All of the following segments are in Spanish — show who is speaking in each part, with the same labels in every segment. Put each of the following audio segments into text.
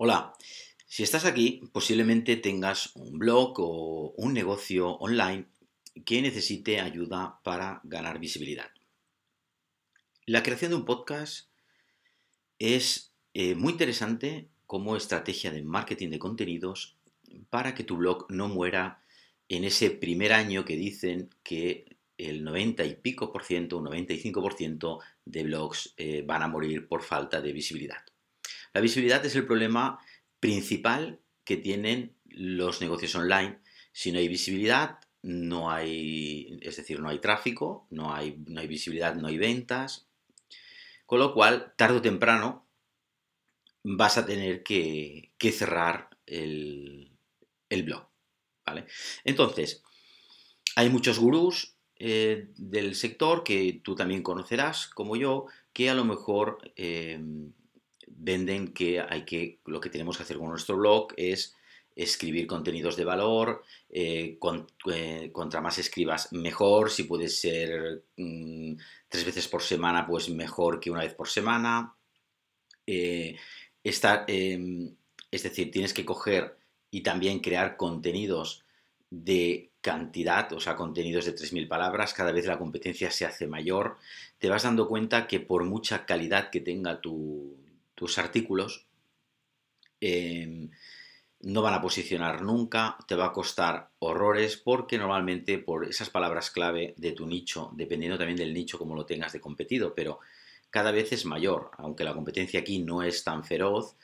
Speaker 1: Hola, si estás aquí, posiblemente tengas un blog o un negocio online que necesite ayuda para ganar visibilidad. La creación de un podcast es eh, muy interesante como estrategia de marketing de contenidos para que tu blog no muera en ese primer año que dicen que el 90 y pico por ciento, un 95 por ciento de blogs eh, van a morir por falta de visibilidad. La visibilidad es el problema principal que tienen los negocios online. Si no hay visibilidad, no hay, es decir, no hay tráfico, no hay, hay visibilidad, no hay ventas. Con lo cual, tarde o temprano, vas a tener que, cerrar el blog. Entonces, hay muchos gurús eh, del sector que tú también conocerás, como yo, que a lo mejor em, venden que hay que, lo que tenemos que hacer con nuestro blog es escribir contenidos de valor, eh, eh, contra más escribas mejor, si puede ser mm, tres veces por semana, pues mejor que una vez por semana. Em, es decir, tienes que coger y también crear contenidos de cantidad, o sea, contenidos de 3.000 palabras, cada vez la competencia se hace mayor, te vas dando cuenta que por mucha calidad que tenga tus artículos, em, no van a posicionar nunca, te va a costar horrores porque normalmente por esas palabras clave de tu nicho, dependiendo también del nicho como lo tengas de competido, pero cada vez es mayor, aunque la competencia aquí no es tan feroz,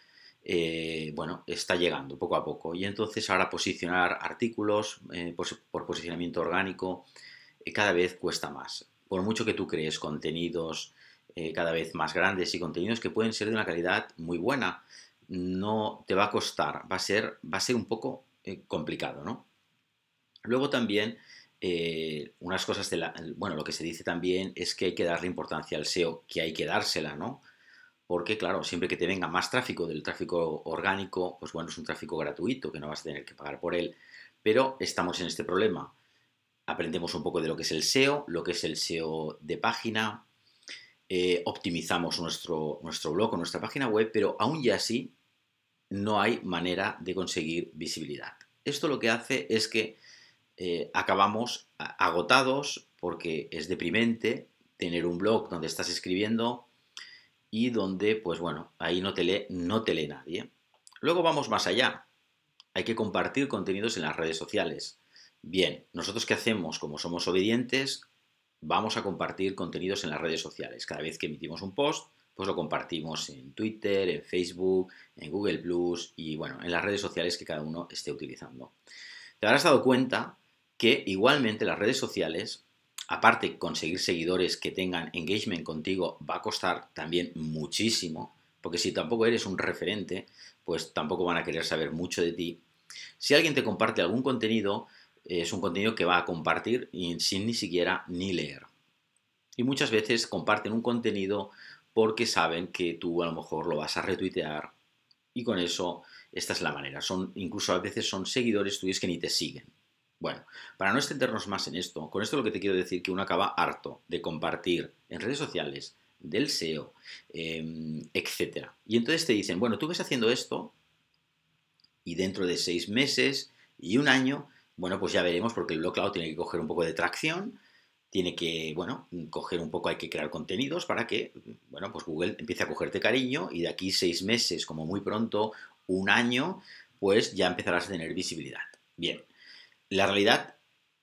Speaker 1: eh, bueno, está llegando poco a poco. Y entonces ahora posicionar artículos eh, pues, por, posicionamiento orgánico eh, cada vez cuesta más. Por mucho que tú crees contenidos cada vez más grandes y contenidos que pueden ser de una calidad muy buena, no te va a costar, va a ser, va a ser un poco complicado, ¿no? Luego también, unas cosas de la, bueno, lo que se dice también es que hay que darle importancia al SEO, que hay que dársela, ¿no? porque claro, siempre que te venga más tráfico del tráfico orgánico, pues bueno, es un tráfico gratuito que no vas a tener que pagar por él, pero estamos en este problema. Aprendemos un poco de lo que es el SEO, lo que es el SEO de página, eh, optimizamos nuestro, nuestro blog o nuestra página web, pero aún y así no hay manera de conseguir visibilidad. Esto lo que hace es que eh, acabamos agotados porque es deprimente tener un blog donde estás escribiendo y donde, pues bueno, ahí no te lee, no te nadie. Luego vamos más allá. Hay que compartir contenidos en las redes sociales. Bien, nosotros qué hacemos? Como somos obedientes, vamos a compartir contenidos en las redes sociales. Cada vez que emitimos un post, pues lo compartimos en Twitter, en Facebook, en Google Plus y bueno, en las redes sociales que cada uno esté utilizando. Te habrás dado cuenta que igualmente las redes sociales aparte conseguir seguidores que tengan engagement contigo va a costar también muchísimo, porque si tampoco eres un referente, pues tampoco van a querer saber mucho de ti. Si alguien te comparte algún contenido, es un contenido que va a compartir sin ni siquiera ni leer. Y muchas veces comparten un contenido porque saben que tú a lo mejor lo vas a retuitear y con eso esta es la manera. Son, incluso a veces son seguidores tuyos que ni te siguen. Bueno, para no extendernos más en esto, con esto lo que te quiero decir que uno acaba harto de compartir en redes sociales, del SEO, em, etcétera. Y entonces te dicen, bueno, tú ves haciendo esto y dentro de seis meses y un año, bueno, pues ya veremos porque el blog cloud tiene que coger un poco de tracción, tiene que, bueno, coger un poco, hay que crear contenidos para que, bueno, pues Google empiece a cogerte cariño y de aquí seis meses, como muy pronto, un año, pues ya empezarás a tener visibilidad. Bien. La realidad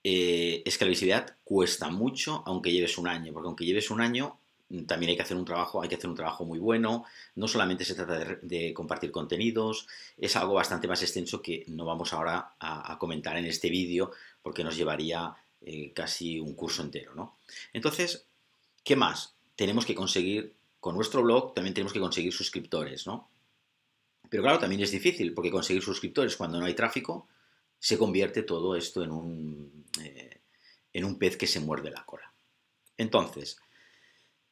Speaker 1: eh, es que la visibilidad cuesta mucho aunque lleves un año, porque aunque lleves un año mm, también hay que hacer un trabajo, hay que hacer un trabajo muy bueno, no solamente se trata de, compartir contenidos, es algo bastante más extenso que no vamos ahora a, comentar en este vídeo porque nos llevaría eh, casi un curso entero, ¿no? Entonces, ¿qué más? Tenemos que conseguir, con nuestro blog también tenemos que conseguir suscriptores, ¿no? Pero claro, también es difícil porque conseguir suscriptores cuando no hay tráfico, se convierte todo esto en un, eh, en un pez que se muerde la cola. Entonces,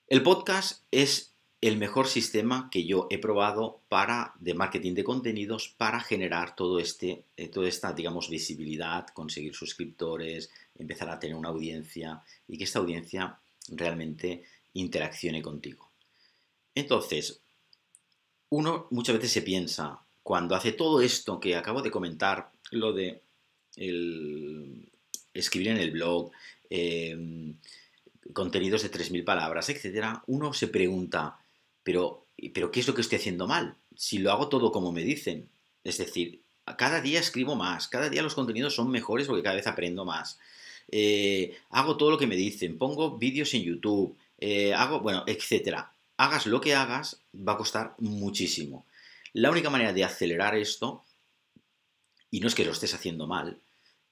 Speaker 1: el podcast es el mejor sistema que yo he probado para de marketing de contenidos para generar todo este eh, toda esta digamos visibilidad, conseguir suscriptores, empezar a tener una audiencia y que esta audiencia realmente interaccione contigo. Entonces, uno muchas veces se piensa cuando hace todo esto que acabo de comentar lo de escribir en el blog, em, contenidos de 3.000 palabras, etcétera, uno se pregunta, pero, pero ¿qué es lo que estoy haciendo mal? Si lo hago todo como me dicen. Es decir, cada día escribo más, cada día los contenidos son mejores porque cada vez aprendo más. Eh, hago todo lo que me dicen, pongo vídeos en YouTube, eh, hago, bueno, etcétera. Hagas lo que hagas, va a costar muchísimo. La única manera de acelerar esto y no es que lo estés haciendo mal,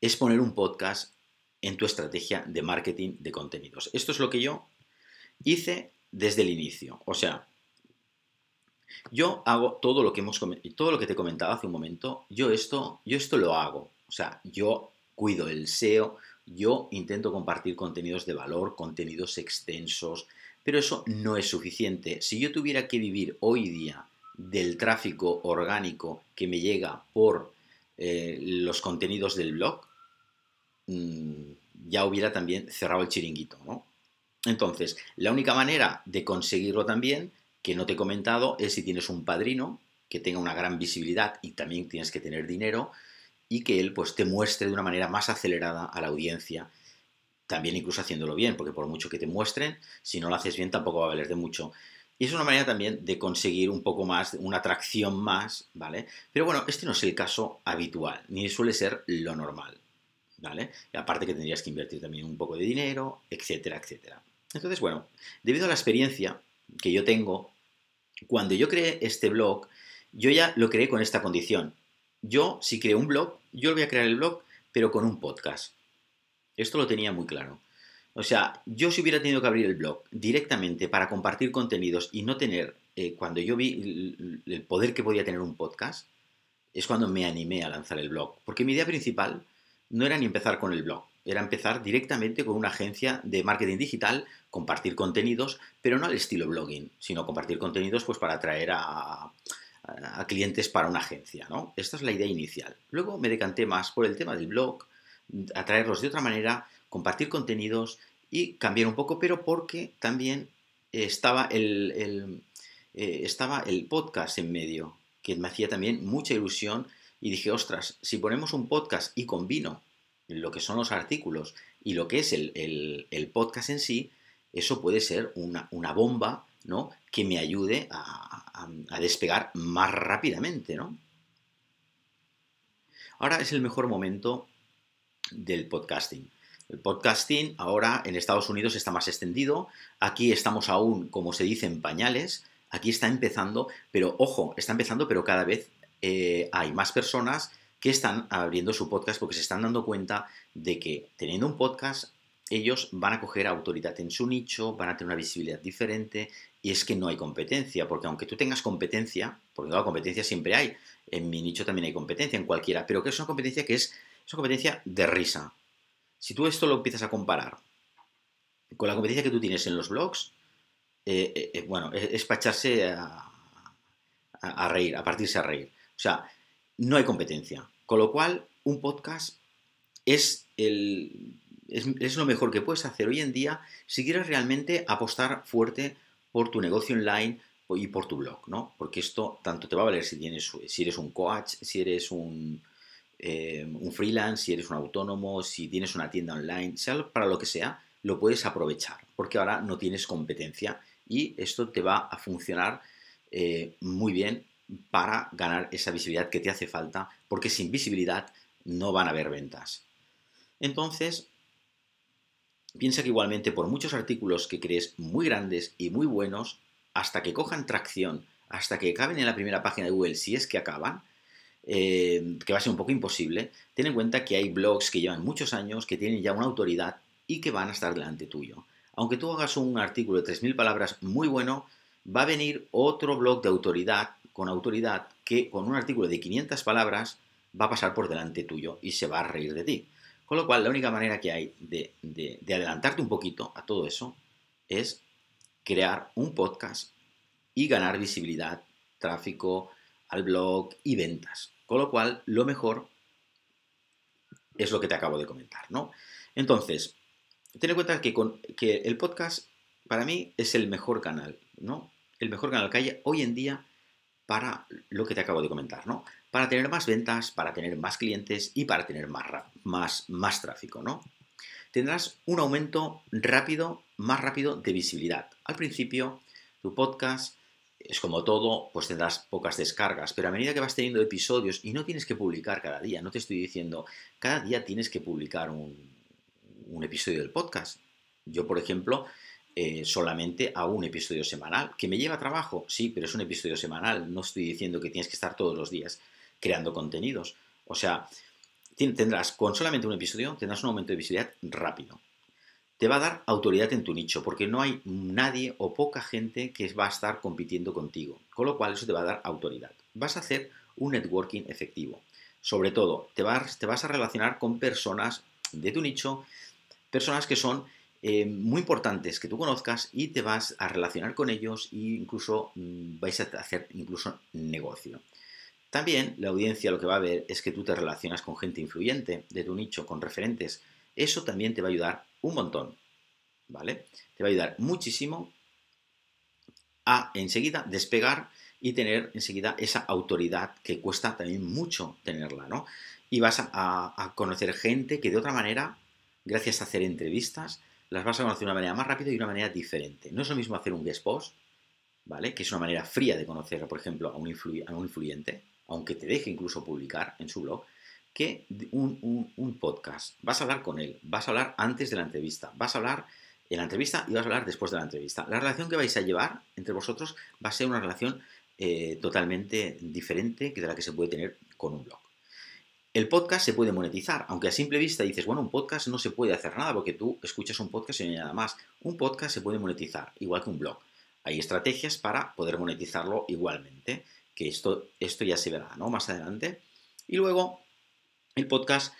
Speaker 1: es poner un podcast en tu estrategia de marketing de contenidos. Esto es lo que yo hice desde el inicio. O sea, yo hago todo lo que hemos todo lo que te comentaba hace un momento, yo esto, yo esto lo hago. O sea, yo cuido el SEO, yo intento compartir contenidos de valor, contenidos extensos, pero eso no es suficiente. Si yo tuviera que vivir hoy día del tráfico orgánico que me llega por eh, los contenidos del blog, mm, ya hubiera también cerrado el chiringuito, ¿no? Entonces, la única manera de conseguirlo también, que no te he comentado, es si tienes un padrino que tenga una gran visibilidad y también tienes que tener dinero y que él pues te muestre de una manera más acelerada a la audiencia, también incluso haciéndolo bien, porque por mucho que te muestren, si no lo haces bien tampoco va a valer de mucho. Y es una manera también de conseguir un poco más, una atracción más, ¿vale? Pero bueno, este no es el caso habitual, ni suele ser lo normal, ¿vale? aparte que tendrías que invertir también un poco de dinero, etcétera, etcétera. Entonces, bueno, debido a la experiencia que yo tengo, cuando yo creé este blog, yo ya lo creé con esta condición. Yo, si creo un blog, yo voy a crear el blog, pero con un podcast. Esto lo tenía muy claro. O sea, yo si hubiera tenido que abrir el blog directamente para compartir contenidos y no tener, eh, cuando yo vi el, poder que podía tener un podcast, es cuando me animé a lanzar el blog. Porque mi idea principal no era ni empezar con el blog, era empezar directamente con una agencia de marketing digital, compartir contenidos, pero no al estilo blogging, sino compartir contenidos pues para atraer a, clientes para una agencia, ¿no? Esta es la idea inicial. Luego me decanté más por el tema del blog, atraerlos de otra manera compartir contenidos y cambiar un poco, pero porque también estaba el, eh, estaba el podcast en medio, que me hacía también mucha ilusión y dije, ostras, si ponemos un podcast y combino lo que son los artículos y lo que es el, podcast en sí, eso puede ser una, bomba ¿no? que me ayude a, a, despegar más rápidamente. ¿no? Ahora es el mejor momento del podcasting. El podcasting ahora en Estados Unidos está más extendido, aquí estamos aún, como se dice, en pañales, aquí está empezando, pero ojo, está empezando, pero cada vez eh, hay más personas que están abriendo su podcast porque se están dando cuenta de que teniendo un podcast ellos van a coger autoridad en su nicho, van a tener una visibilidad diferente y es que no hay competencia, porque aunque tú tengas competencia, porque no, competencia siempre hay, en mi nicho también hay competencia, en cualquiera, pero que es una competencia que es, es una competencia de risa, si tú esto lo empiezas a comparar con la competencia que tú tienes en los blogs, eh, eh, eh, bueno, es, pacharse a, reír, a partirse a reír. O sea, no hay competencia. Con lo cual, un podcast es, el, es, es lo mejor que puedes hacer hoy en día si quieres realmente apostar fuerte por tu negocio online, y por tu blog, ¿no? Porque esto tanto te va a valer si, tienes, si eres un coach, si eres un, eh, un freelance, si eres un autónomo, si tienes una tienda online, sea para lo que sea, lo puedes aprovechar, porque ahora no tienes competencia y esto te va a funcionar eh, muy bien para ganar esa visibilidad que te hace falta, porque sin visibilidad no van a haber ventas. Entonces, piensa que igualmente por muchos artículos que crees muy grandes y muy buenos, hasta que cojan tracción, hasta que caben en la primera página de Google, si es que acaban, eh, que va a ser un poco imposible, ten en cuenta que hay blogs que llevan muchos años, que tienen ya una autoridad y que van a estar delante tuyo. Aunque tú hagas un artículo de 3.000 palabras muy bueno, va a venir otro blog de autoridad, con autoridad, que con un artículo de 500 palabras va a pasar por delante tuyo y se va a reír de ti. Con lo cual, la única manera que hay de adelantarte un poquito a todo eso es crear un podcast y ganar visibilidad, tráfico, al blog y ventas. Con lo cual, lo mejor es lo que te acabo de comentar, ¿no? Entonces, ten en cuenta que, el podcast para mí es el mejor canal, ¿no? El mejor canal que hay hoy en día para lo que te acabo de comentar, ¿no? Para tener más ventas, para tener más clientes y para tener más, más, más tráfico, ¿no? Tendrás un aumento rápido, más rápido de visibilidad. Al principio, tu podcast es como todo, pues tendrás pocas descargas, pero a medida que vas teniendo episodios y no tienes que publicar cada día, no te estoy diciendo, cada día tienes que publicar un, episodio del podcast. Yo, por ejemplo, eh, solamente hago un episodio semanal, que me lleva trabajo, sí, pero es un episodio semanal, no estoy diciendo que tienes que estar todos los días creando contenidos. O sea, tendrás con solamente un episodio, tendrás un aumento de visibilidad rápido te va a dar autoridad en tu nicho, porque no hay nadie o poca gente que va a estar compitiendo contigo, con lo cual eso te va a dar autoridad. Vas a hacer un networking efectivo. Sobre todo, te vas, te vas a relacionar con personas de tu nicho, personas que son eh, muy importantes que tú conozcas y te vas a relacionar con ellos e incluso mm, vais a hacer incluso negocio. También la audiencia lo que va a ver es que tú te relacionas con gente influyente de tu nicho, con referentes. Eso también te va a ayudar un montón, ¿vale? Te va a ayudar muchísimo a enseguida despegar y tener enseguida esa autoridad que cuesta también mucho tenerla, ¿no? Y vas a, conocer gente que de otra manera, gracias a hacer entrevistas, las vas a conocer de una manera más rápida y de una manera diferente. No es lo mismo hacer un guest post, ¿vale? Que es una manera fría de conocer, por ejemplo, a un, a un influyente, aunque te deje incluso publicar en su blog, que un, podcast. Vas a hablar con él, vas a hablar antes de la entrevista, vas a hablar en la entrevista y vas a hablar después de la entrevista. La relación que vais a llevar entre vosotros va a ser una relación eh, totalmente diferente que de la que se puede tener con un blog. El podcast se puede monetizar, aunque a simple vista dices, bueno, un podcast no se puede hacer nada porque tú escuchas un podcast y no hay nada más. Un podcast se puede monetizar, igual que un blog. Hay estrategias para poder monetizarlo igualmente, que esto, esto ya se verá ¿no? más adelante. Y luego, el podcast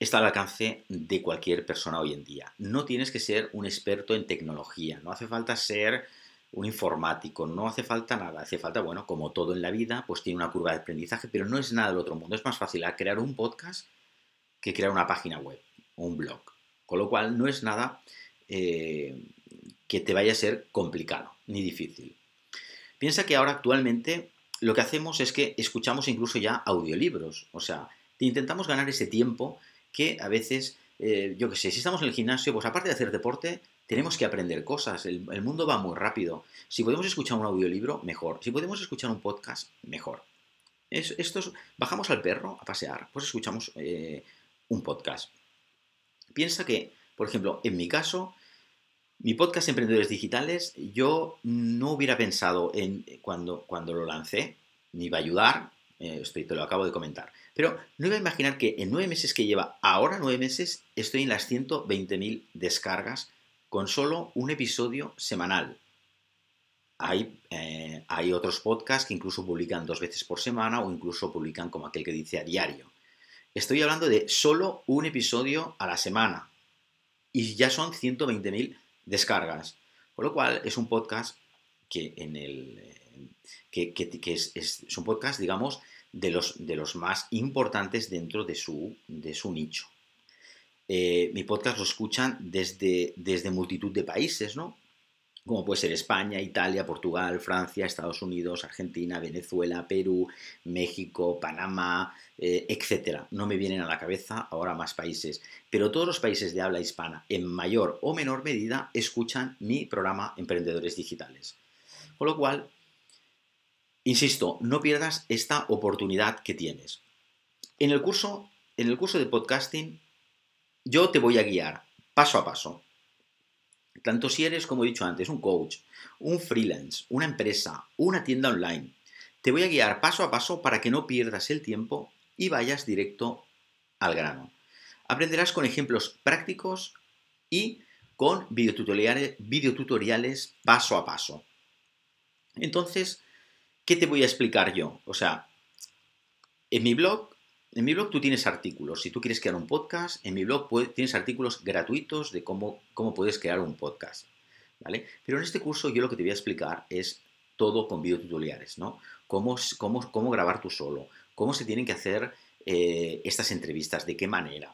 Speaker 1: está al alcance de cualquier persona hoy en día. No tienes que ser un experto en tecnología, no hace falta ser un informático, no hace falta nada, hace falta, bueno, como todo en la vida, pues tiene una curva de aprendizaje, pero no es nada del otro mundo. Es más fácil crear un podcast que crear una página web un blog. Con lo cual, no es nada eh, que te vaya a ser complicado ni difícil. Piensa que ahora actualmente lo que hacemos es que escuchamos incluso ya audiolibros, o sea, intentamos ganar ese tiempo que a veces, eh, yo qué sé, si estamos en el gimnasio, pues aparte de hacer deporte, tenemos que aprender cosas, el, mundo va muy rápido. Si podemos escuchar un audiolibro, mejor. Si podemos escuchar un podcast, mejor. Es, bajamos al perro a pasear, pues escuchamos eh, un podcast. Piensa que, por ejemplo, en mi caso, mi podcast Emprendedores Digitales, yo no hubiera pensado en cuando, cuando lo lancé, ni va a ayudar, eh, estoy, te lo acabo de comentar, pero no iba a imaginar que en nueve meses que lleva, ahora nueve meses, estoy en las 120.000 descargas con solo un episodio semanal. Hay, eh, hay otros podcasts que incluso publican dos veces por semana o incluso publican como aquel que dice a diario. Estoy hablando de solo un episodio a la semana y ya son 120.000 descargas. Con lo cual es un podcast que en el eh, que, es, un podcast, digamos, de los, de los más importantes dentro de su, de su nicho. Eh, mi podcast lo escuchan desde, desde multitud de países, ¿no? Como puede ser España, Italia, Portugal, Francia, Estados Unidos, Argentina, Venezuela, Perú, México, Panamá, eh, etcétera etc. No me vienen a la cabeza ahora más países, pero todos los países de habla hispana, en mayor o menor medida, escuchan mi programa Emprendedores Digitales. Con lo cual, Insisto, no pierdas esta oportunidad que tienes. En el curso, en el curso de podcasting, yo te voy a guiar paso a paso. Tanto si eres, como he dicho antes, un coach, un freelance, una empresa, una tienda online, te voy a guiar paso a paso para que no pierdas el tiempo y vayas directo al grano. Aprenderás con ejemplos prácticos y con videotutoriales, videotutoriales paso a paso. Entonces, ¿Qué te voy a explicar yo? O sea, en mi blog, en mi blog tú tienes artículos. Si tú quieres crear un podcast, en mi blog tienes artículos gratuitos de cómo, cómo puedes crear un podcast. ¿Vale? Pero en este curso yo lo que te voy a explicar es todo con videotutoriales, ¿no? Cómo, cómo, cómo grabar tú solo, cómo se tienen que hacer eh, estas entrevistas, de qué manera,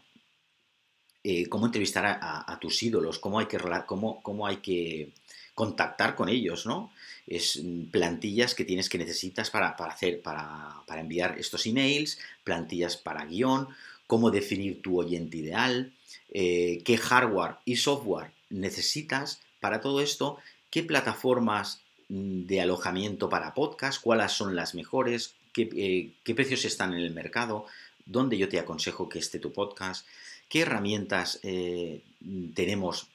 Speaker 1: eh, cómo entrevistar a, tus ídolos, cómo hay que, cómo, cómo hay que contactar con ellos, ¿no? Es mm, plantillas que tienes que necesitas para, hacer, para, enviar estos emails, plantillas para guión, cómo definir tu oyente ideal, eh, qué hardware y software necesitas para todo esto, qué plataformas mm, de alojamiento para podcast, cuáles son las mejores, eh, qué, precios están en el mercado, dónde yo te aconsejo que esté tu podcast, qué herramientas eh, mm, tenemos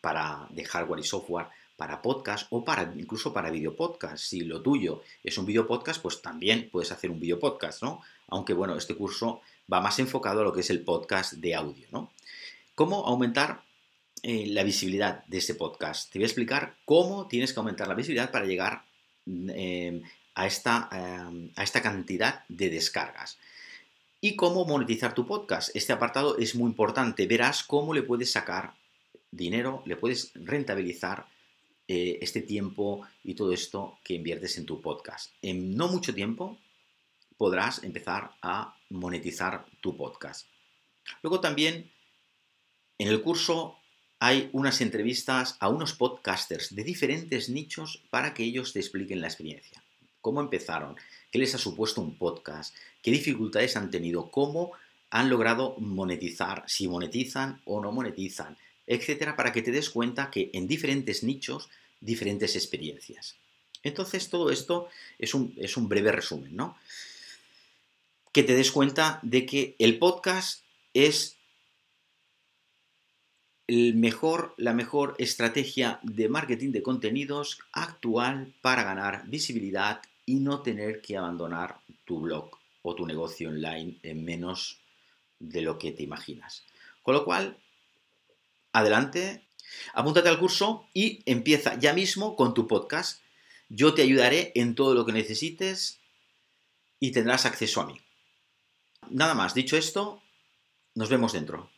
Speaker 1: para de hardware y software para podcast o para incluso para podcast. Si lo tuyo es un podcast pues también puedes hacer un podcast ¿no? Aunque bueno, este curso va más enfocado a lo que es el podcast de audio, ¿no? ¿Cómo aumentar eh, la visibilidad de ese podcast? Te voy a explicar cómo tienes que aumentar la visibilidad para llegar em, a, esta, em, a esta cantidad de descargas. Y cómo monetizar tu podcast. Este apartado es muy importante. Verás cómo le puedes sacar dinero, le puedes rentabilizar eh, este tiempo y todo esto que inviertes en tu podcast. En no mucho tiempo podrás empezar a monetizar tu podcast. Luego también en el curso hay unas entrevistas a unos podcasters de diferentes nichos para que ellos te expliquen la experiencia. Cómo empezaron, qué les ha supuesto un podcast, qué dificultades han tenido, cómo han logrado monetizar, si monetizan o no monetizan, etcétera, para que te des cuenta que en diferentes nichos, diferentes experiencias. Entonces, todo esto es un, es un breve resumen, ¿no? Que te des cuenta de que el podcast es el mejor, la mejor estrategia de marketing de contenidos actual para ganar visibilidad y no tener que abandonar tu blog o tu negocio online en menos de lo que te imaginas. Con lo cual, adelante, apúntate al curso y empieza ya mismo con tu podcast. Yo te ayudaré en todo lo que necesites y tendrás acceso a mí. Nada más, dicho esto, nos vemos dentro.